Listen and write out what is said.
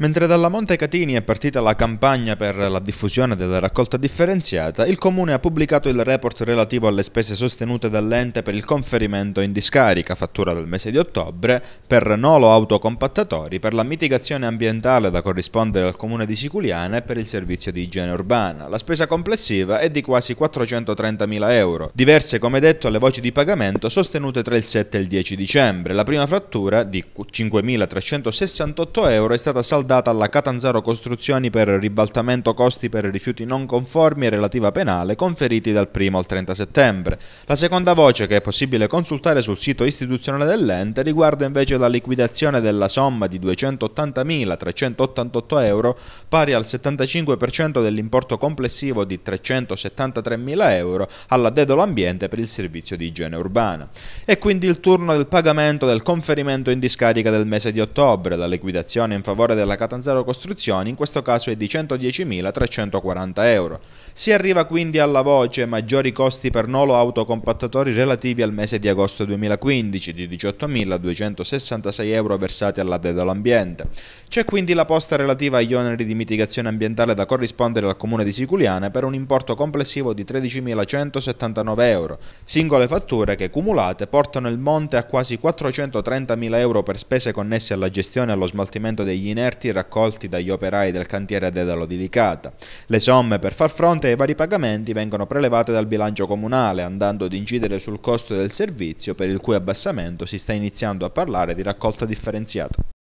Mentre dalla Monte Catini è partita la campagna per la diffusione della raccolta differenziata, il Comune ha pubblicato il report relativo alle spese sostenute dall'ente per il conferimento in discarica, fattura del mese di ottobre, per Nolo Autocompattatori, per la mitigazione ambientale da corrispondere al Comune di Siculiana e per il servizio di igiene urbana. La spesa complessiva è di quasi 430.000 euro, diverse come detto le voci di pagamento sostenute tra il 7 e il 10 dicembre. La prima frattura, di 5.368 euro, è stata saldata accordata alla Catanzaro Costruzioni per ribaltamento costi per rifiuti non conformi e relativa penale conferiti dal 1 al 30 settembre. La seconda voce, che è possibile consultare sul sito istituzionale dell'ente, riguarda invece la liquidazione della somma di 280.388 euro, pari al 75% dell'importo complessivo di 373.000 euro alla Dedolo Ambiente per il servizio di igiene urbana. E quindi il turno del pagamento del conferimento in discarica del mese di ottobre, la liquidazione in favore della Catanzaro Costruzioni in questo caso è di 110.340 euro. Si arriva quindi alla voce maggiori costi per nolo autocompattatori relativi al mese di agosto 2015 di 18.266 euro versati all'addetto dell'Ambiente. C'è quindi la posta relativa agli oneri di mitigazione ambientale da corrispondere al comune di Siculiane per un importo complessivo di 13.179 euro, singole fatture che cumulate portano il monte a quasi 430.000 euro per spese connesse alla gestione e allo smaltimento degli inerti dati raccolti dagli operai del cantiere Dedalo di Licata. Le somme per far fronte ai vari pagamenti vengono prelevate dal bilancio comunale, andando ad incidere sul costo del servizio per il cui abbassamento si sta iniziando a parlare di raccolta differenziata.